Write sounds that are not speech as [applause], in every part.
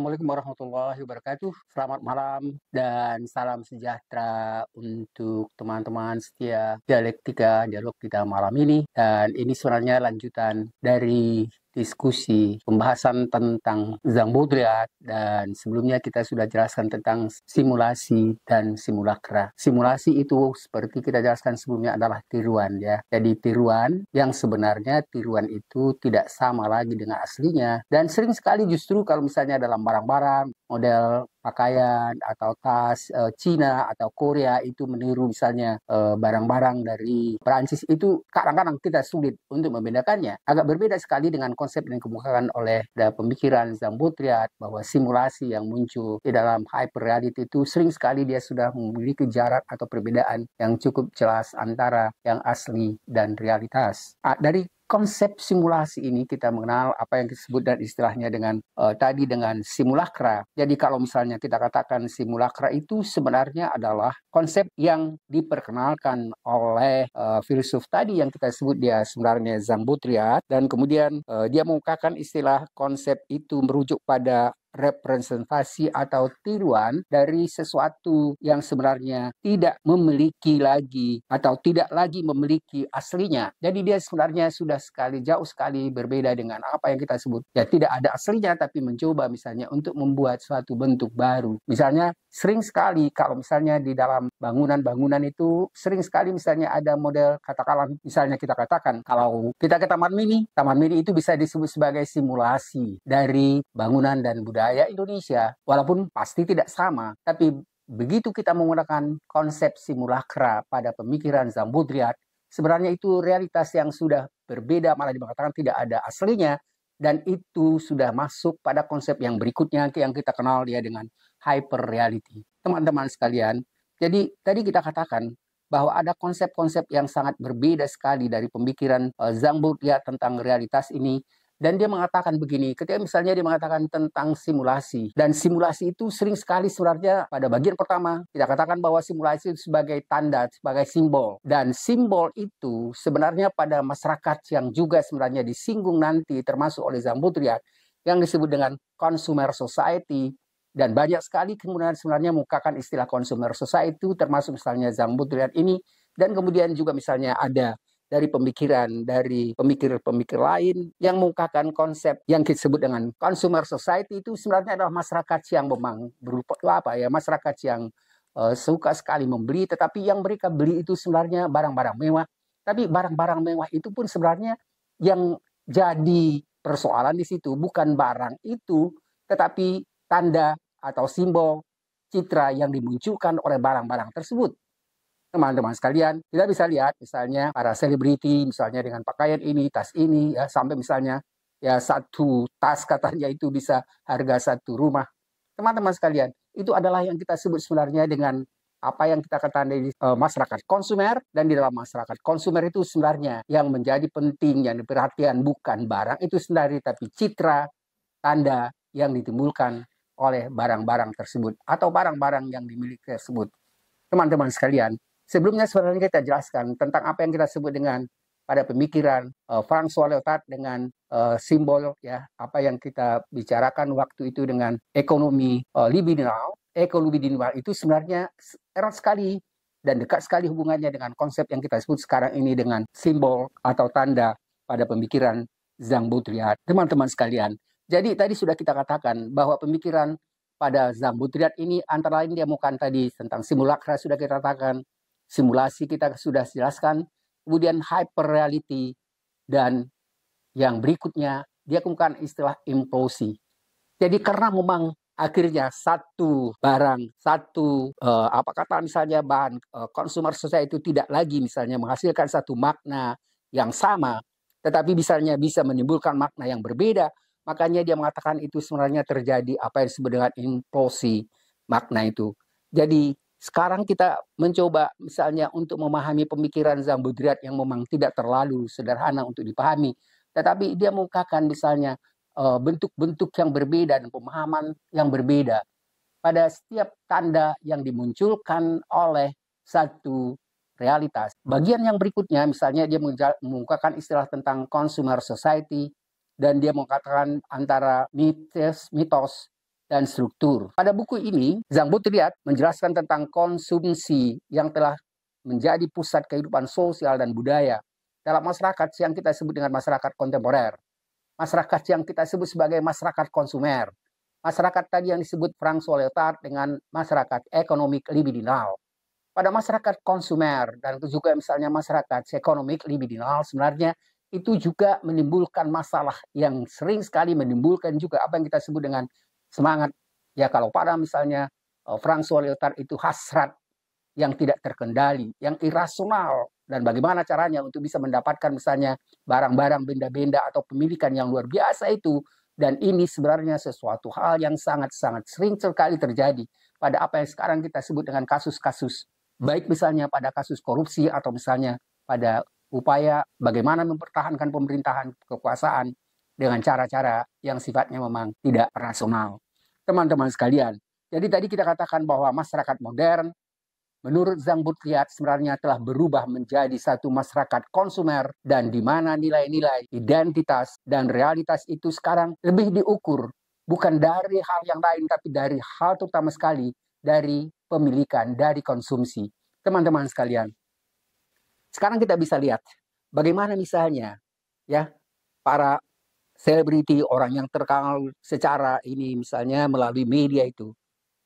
Assalamualaikum warahmatullahi wabarakatuh. Selamat malam dan salam sejahtera untuk teman-teman setia dialektika dialog kita malam ini. Dan ini sebenarnya lanjutan dari diskusi pembahasan tentang Zhang dan sebelumnya kita sudah jelaskan tentang simulasi dan simulakra. Simulasi itu seperti kita jelaskan sebelumnya adalah tiruan ya. Jadi tiruan yang sebenarnya tiruan itu tidak sama lagi dengan aslinya dan sering sekali justru kalau misalnya dalam barang-barang model pakaian atau tas e, Cina atau Korea itu meniru misalnya eh, barang-barang e, dari Perancis itu kadang-kadang kita sulit untuk membedakannya. Agak berbeda sekali dengan konsep yang dikemukakan oleh pemikiran Zambutriat bahwa simulasi yang muncul di dalam hyper reality itu sering sekali dia sudah memiliki jarak atau perbedaan yang cukup jelas antara yang asli dan realitas. Ah, dari konsep simulasi ini kita mengenal apa yang disebut dan istilahnya dengan uh, tadi dengan simulakra. Jadi kalau misalnya kita katakan simulakra itu sebenarnya adalah konsep yang diperkenalkan oleh uh, filsuf tadi yang kita sebut dia sebenarnya Zambutriat dan kemudian uh, dia mengungkapkan istilah konsep itu merujuk pada representasi atau tiruan dari sesuatu yang sebenarnya tidak memiliki lagi atau tidak lagi memiliki aslinya. Jadi dia sebenarnya sudah sekali jauh sekali berbeda dengan apa yang kita sebut. Ya tidak ada aslinya tapi mencoba misalnya untuk membuat suatu bentuk baru. Misalnya sering sekali kalau misalnya di dalam bangunan-bangunan itu sering sekali misalnya ada model katakanlah misalnya kita katakan kalau kita ke taman mini, taman mini itu bisa disebut sebagai simulasi dari bangunan dan budaya Indonesia walaupun pasti tidak sama tapi begitu kita menggunakan konsep simulakra pada pemikiran Zambudriat sebenarnya itu realitas yang sudah berbeda malah dikatakan tidak ada aslinya dan itu sudah masuk pada konsep yang berikutnya yang kita kenal dia dengan hyper reality. Teman-teman sekalian, jadi tadi kita katakan bahwa ada konsep-konsep yang sangat berbeda sekali dari pemikiran uh, Zhang ya, tentang realitas ini dan dia mengatakan begini, ketika misalnya dia mengatakan tentang simulasi. Dan simulasi itu sering sekali sebenarnya pada bagian pertama. Kita katakan bahwa simulasi itu sebagai tanda, sebagai simbol. Dan simbol itu sebenarnya pada masyarakat yang juga sebenarnya disinggung nanti termasuk oleh Zambutria ya, yang disebut dengan consumer society, dan banyak sekali kemudian sebenarnya mukakan istilah consumer society itu termasuk misalnya Zhang Butulian ini dan kemudian juga misalnya ada dari pemikiran dari pemikir-pemikir lain yang mengungkapkan konsep yang disebut dengan consumer society itu sebenarnya adalah masyarakat yang memang berupa apa ya masyarakat yang uh, suka sekali membeli tetapi yang mereka beli itu sebenarnya barang-barang mewah tapi barang-barang mewah itu pun sebenarnya yang jadi persoalan di situ bukan barang itu tetapi tanda atau simbol citra yang dimunculkan oleh barang-barang tersebut. Teman-teman sekalian, kita bisa lihat misalnya para selebriti, misalnya dengan pakaian ini, tas ini, ya, sampai misalnya ya satu tas katanya itu bisa harga satu rumah. Teman-teman sekalian, itu adalah yang kita sebut sebenarnya dengan apa yang kita katakan di e, masyarakat konsumer dan di dalam masyarakat konsumer itu sebenarnya yang menjadi penting yang diperhatikan bukan barang itu sendiri tapi citra tanda yang ditimbulkan oleh barang-barang tersebut atau barang-barang yang dimiliki tersebut. Teman-teman sekalian, sebelumnya sebenarnya kita jelaskan tentang apa yang kita sebut dengan pada pemikiran uh, eh, François Lyotard dengan uh, simbol ya apa yang kita bicarakan waktu itu dengan ekonomi uh, eh, libidinal. Ekonomi libidinal itu sebenarnya erat sekali dan dekat sekali hubungannya dengan konsep yang kita sebut sekarang ini dengan simbol atau tanda pada pemikiran Zhang Baudrillard. Teman-teman sekalian, jadi tadi sudah kita katakan bahwa pemikiran pada Zambutriat ini antara lain dia mukan tadi tentang simulakra sudah kita katakan, simulasi kita sudah jelaskan, kemudian hyper reality dan yang berikutnya dia kemukan istilah implosi. Jadi karena memang akhirnya satu barang, satu eh, apa kata misalnya bahan eh, consumer society itu tidak lagi misalnya menghasilkan satu makna yang sama, tetapi misalnya bisa menimbulkan makna yang berbeda, Makanya dia mengatakan itu sebenarnya terjadi apa yang disebut dengan implosi makna itu. Jadi sekarang kita mencoba misalnya untuk memahami pemikiran Zambudriat yang memang tidak terlalu sederhana untuk dipahami. Tetapi dia mengungkapkan misalnya eh, bentuk-bentuk yang berbeda dan pemahaman yang berbeda pada setiap tanda yang dimunculkan oleh satu realitas. Bagian yang berikutnya misalnya dia mengungkapkan istilah tentang consumer society dan dia mengatakan antara mitos, mitos dan struktur. Pada buku ini, Zhang Butriat menjelaskan tentang konsumsi yang telah menjadi pusat kehidupan sosial dan budaya dalam masyarakat yang kita sebut dengan masyarakat kontemporer. Masyarakat yang kita sebut sebagai masyarakat konsumer. Masyarakat tadi yang disebut perang proletariat dengan masyarakat ekonomi libidinal. Pada masyarakat konsumer dan juga misalnya masyarakat ekonomi libidinal sebenarnya itu juga menimbulkan masalah yang sering sekali menimbulkan juga apa yang kita sebut dengan semangat. Ya kalau pada misalnya eh, François Lyotard itu hasrat yang tidak terkendali, yang irasional dan bagaimana caranya untuk bisa mendapatkan misalnya barang-barang benda-benda atau pemilikan yang luar biasa itu dan ini sebenarnya sesuatu hal yang sangat-sangat sering sekali terjadi pada apa yang sekarang kita sebut dengan kasus-kasus baik misalnya pada kasus korupsi atau misalnya pada upaya bagaimana mempertahankan pemerintahan kekuasaan dengan cara-cara yang sifatnya memang tidak rasional. Teman-teman sekalian, jadi tadi kita katakan bahwa masyarakat modern menurut Zhang Butliat sebenarnya telah berubah menjadi satu masyarakat konsumer dan di mana nilai-nilai identitas dan realitas itu sekarang lebih diukur bukan dari hal yang lain tapi dari hal terutama sekali dari pemilikan, dari konsumsi. Teman-teman sekalian, sekarang kita bisa lihat bagaimana misalnya ya para selebriti orang yang terkenal secara ini misalnya melalui media itu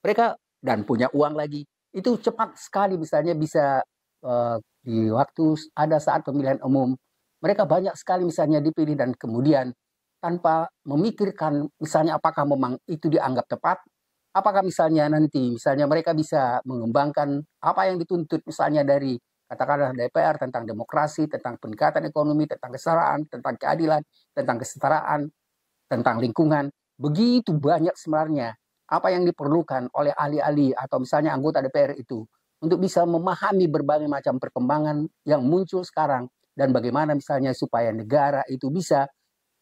mereka dan punya uang lagi itu cepat sekali misalnya bisa uh, di waktu ada saat pemilihan umum mereka banyak sekali misalnya dipilih dan kemudian tanpa memikirkan misalnya apakah memang itu dianggap tepat apakah misalnya nanti misalnya mereka bisa mengembangkan apa yang dituntut misalnya dari katakanlah DPR tentang demokrasi, tentang peningkatan ekonomi, tentang kesetaraan, tentang keadilan, tentang kesetaraan, tentang lingkungan. Begitu banyak sebenarnya apa yang diperlukan oleh ahli-ahli atau misalnya anggota DPR itu untuk bisa memahami berbagai macam perkembangan yang muncul sekarang dan bagaimana misalnya supaya negara itu bisa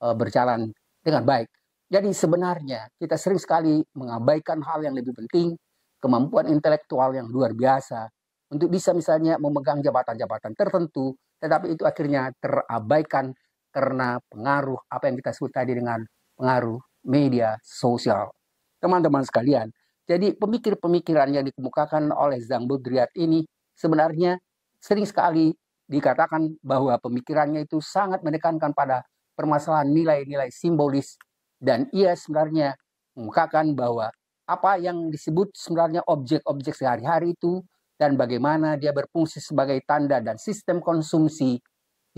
eh, berjalan dengan baik. Jadi sebenarnya kita sering sekali mengabaikan hal yang lebih penting, kemampuan intelektual yang luar biasa, untuk bisa misalnya memegang jabatan-jabatan tertentu, tetapi itu akhirnya terabaikan karena pengaruh apa yang kita sebut tadi dengan pengaruh media sosial. Teman-teman sekalian, jadi pemikir-pemikiran yang dikemukakan oleh Zhang Budriat ini sebenarnya sering sekali dikatakan bahwa pemikirannya itu sangat menekankan pada permasalahan nilai-nilai simbolis dan ia sebenarnya mengemukakan bahwa apa yang disebut sebenarnya objek-objek sehari-hari itu dan bagaimana dia berfungsi sebagai tanda dan sistem konsumsi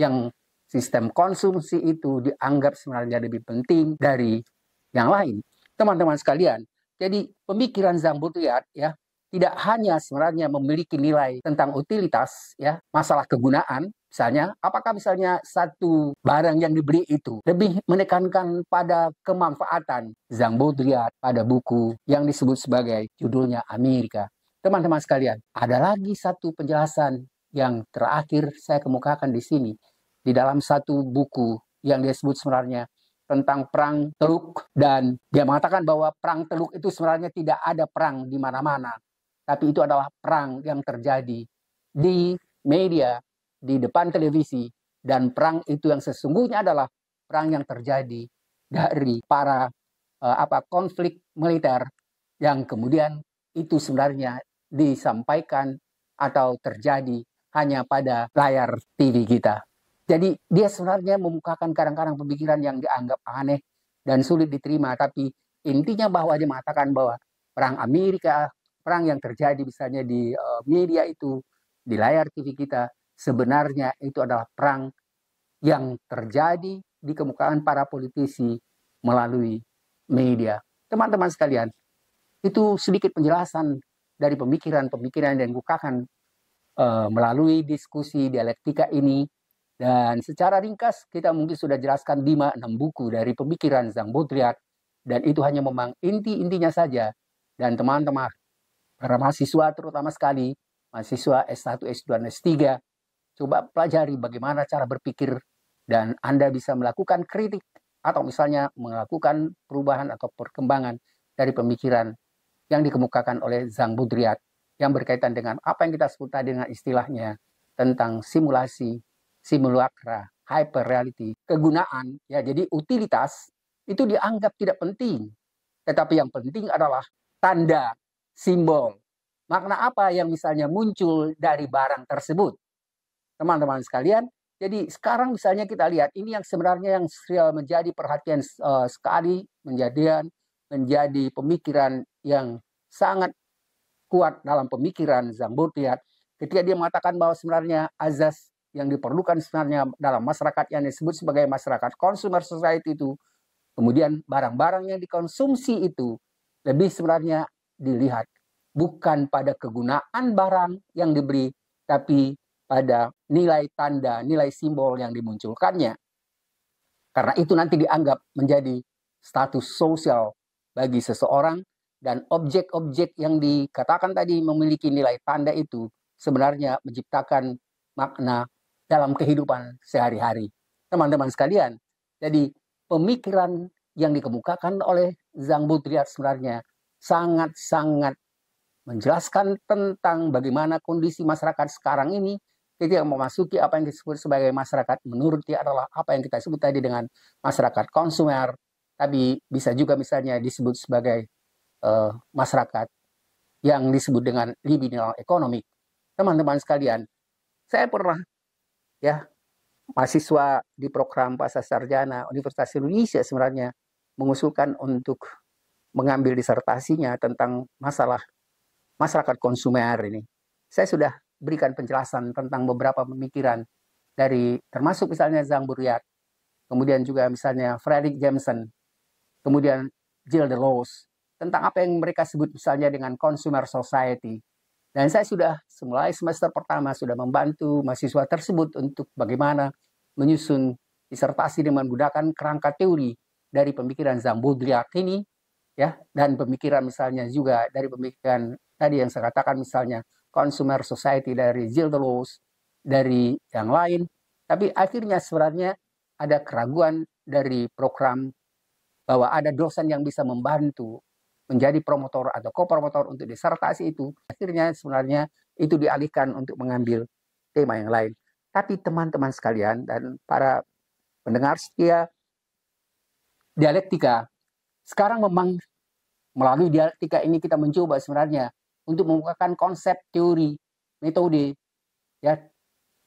yang sistem konsumsi itu dianggap sebenarnya lebih penting dari yang lain. Teman-teman sekalian, jadi pemikiran Zambutliat ya tidak hanya sebenarnya memiliki nilai tentang utilitas ya, masalah kegunaan misalnya apakah misalnya satu barang yang dibeli itu lebih menekankan pada kemanfaatan Zambutliat pada buku yang disebut sebagai judulnya Amerika Teman-teman sekalian, ada lagi satu penjelasan yang terakhir saya kemukakan di sini di dalam satu buku yang dia sebut sebenarnya tentang perang Teluk dan dia mengatakan bahwa perang Teluk itu sebenarnya tidak ada perang di mana-mana, tapi itu adalah perang yang terjadi di media, di depan televisi dan perang itu yang sesungguhnya adalah perang yang terjadi dari para eh, apa konflik militer yang kemudian itu sebenarnya disampaikan atau terjadi hanya pada layar TV kita. Jadi dia sebenarnya membukakan kadang-kadang pemikiran yang dianggap aneh dan sulit diterima, tapi intinya bahwa dia mengatakan bahwa perang Amerika, perang yang terjadi misalnya di eh, media itu, di layar TV kita, sebenarnya itu adalah perang yang terjadi di kemukaan para politisi melalui media. Teman-teman sekalian, itu sedikit penjelasan dari pemikiran-pemikiran yang bukakan uh, eh, melalui diskusi dialektika ini. Dan secara ringkas kita mungkin sudah jelaskan 5-6 buku dari pemikiran Zhang Baudrillard dan itu hanya memang inti-intinya saja. Dan teman-teman, para mahasiswa terutama sekali, mahasiswa S1, S2, dan S3, coba pelajari bagaimana cara berpikir dan Anda bisa melakukan kritik atau misalnya melakukan perubahan atau perkembangan dari pemikiran yang dikemukakan oleh Zhang Budriat yang berkaitan dengan apa yang kita sebut tadi dengan istilahnya tentang simulasi, simulacra, hyper reality, kegunaan ya jadi utilitas itu dianggap tidak penting. Tetapi yang penting adalah tanda, simbol, makna apa yang misalnya muncul dari barang tersebut. Teman-teman sekalian, jadi sekarang misalnya kita lihat ini yang sebenarnya yang menjadi perhatian uh, sekali menjadian menjadi pemikiran yang sangat kuat dalam pemikiran Zamburtiat ketika dia mengatakan bahwa sebenarnya azas yang diperlukan sebenarnya dalam masyarakat yang disebut sebagai masyarakat consumer society itu kemudian barang-barang yang dikonsumsi itu lebih sebenarnya dilihat bukan pada kegunaan barang yang diberi tapi pada nilai tanda, nilai simbol yang dimunculkannya. Karena itu nanti dianggap menjadi status sosial bagi seseorang dan objek-objek yang dikatakan tadi memiliki nilai tanda itu sebenarnya menciptakan makna dalam kehidupan sehari-hari. Teman-teman sekalian, jadi pemikiran yang dikemukakan oleh Zhang Butriat sebenarnya sangat-sangat menjelaskan tentang bagaimana kondisi masyarakat sekarang ini ketika memasuki apa yang disebut sebagai masyarakat menuruti adalah apa yang kita sebut tadi dengan masyarakat konsumer, tapi bisa juga misalnya disebut sebagai uh, masyarakat yang disebut dengan liberal ekonomi. Teman-teman sekalian, saya pernah ya mahasiswa di program pasca sarjana Universitas Indonesia sebenarnya mengusulkan untuk mengambil disertasinya tentang masalah masyarakat konsumer ini. Saya sudah berikan penjelasan tentang beberapa pemikiran dari termasuk misalnya Zhang Buriat, kemudian juga misalnya Frederick Jameson kemudian Jill Delos, tentang apa yang mereka sebut misalnya dengan consumer society. Dan saya sudah mulai semester pertama sudah membantu mahasiswa tersebut untuk bagaimana menyusun disertasi dengan menggunakan kerangka teori dari pemikiran Zambudriak ini ya dan pemikiran misalnya juga dari pemikiran tadi yang saya katakan misalnya consumer society dari Jill Delos, dari yang lain tapi akhirnya sebenarnya ada keraguan dari program bahwa ada dosen yang bisa membantu menjadi promotor atau kopromotor untuk disertasi itu, akhirnya sebenarnya itu dialihkan untuk mengambil tema yang lain. Tapi teman-teman sekalian dan para pendengar setia, dialektika sekarang memang melalui dialektika ini kita mencoba sebenarnya untuk membukakan konsep teori, metode, ya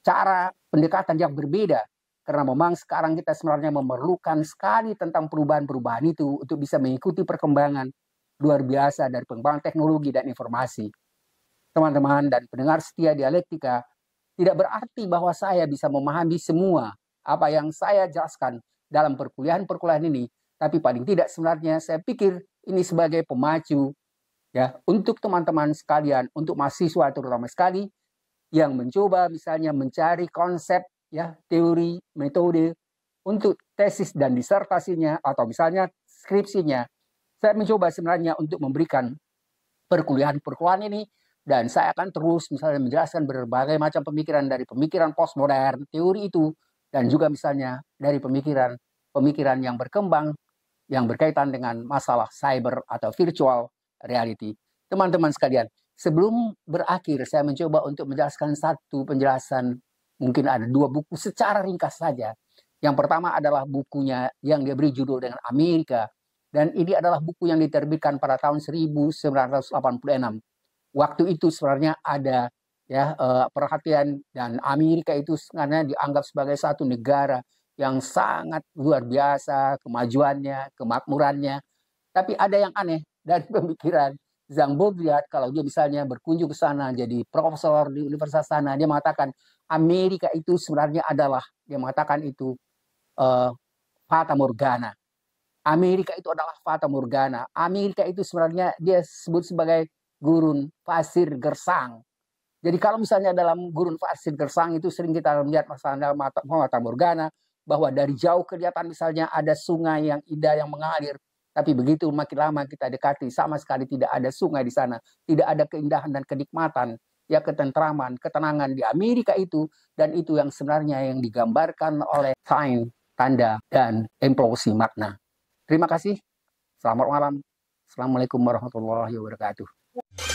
cara pendekatan yang berbeda karena memang sekarang kita sebenarnya memerlukan sekali tentang perubahan-perubahan itu untuk bisa mengikuti perkembangan luar biasa dari pengembangan teknologi dan informasi. Teman-teman dan pendengar setia dialektika, tidak berarti bahwa saya bisa memahami semua apa yang saya jelaskan dalam perkuliahan-perkuliahan ini, tapi paling tidak sebenarnya saya pikir ini sebagai pemacu ya untuk teman-teman sekalian, untuk mahasiswa terutama sekali yang mencoba misalnya mencari konsep ya teori, metode untuk tesis dan disertasinya atau misalnya skripsinya. Saya mencoba sebenarnya untuk memberikan perkuliahan-perkuliahan ini dan saya akan terus misalnya menjelaskan berbagai macam pemikiran dari pemikiran postmodern, teori itu dan juga misalnya dari pemikiran pemikiran yang berkembang yang berkaitan dengan masalah cyber atau virtual reality. Teman-teman sekalian, sebelum berakhir saya mencoba untuk menjelaskan satu penjelasan mungkin ada dua buku secara ringkas saja. Yang pertama adalah bukunya yang dia beri judul dengan Amerika. Dan ini adalah buku yang diterbitkan pada tahun 1986. Waktu itu sebenarnya ada ya eh, perhatian dan Amerika itu karena dianggap sebagai satu negara yang sangat luar biasa kemajuannya, kemakmurannya. Tapi ada yang aneh dari [laughs] pemikiran Zhang Baudrillard kalau dia misalnya berkunjung ke sana jadi profesor di universitas sana dia mengatakan Amerika itu sebenarnya adalah dia mengatakan itu uh, fata morgana. Amerika itu adalah fata morgana. Amerika itu sebenarnya dia sebut sebagai gurun pasir gersang. Jadi kalau misalnya dalam gurun pasir gersang itu sering kita melihat masalah Fata morgana bahwa dari jauh kelihatan misalnya ada sungai yang indah yang mengalir tapi begitu makin lama kita dekati, sama sekali tidak ada sungai di sana, tidak ada keindahan dan kenikmatan, ya ketentraman, ketenangan di Amerika itu, dan itu yang sebenarnya yang digambarkan oleh sign, tanda, dan implosi makna. Terima kasih. Selamat malam. Assalamualaikum warahmatullahi wabarakatuh.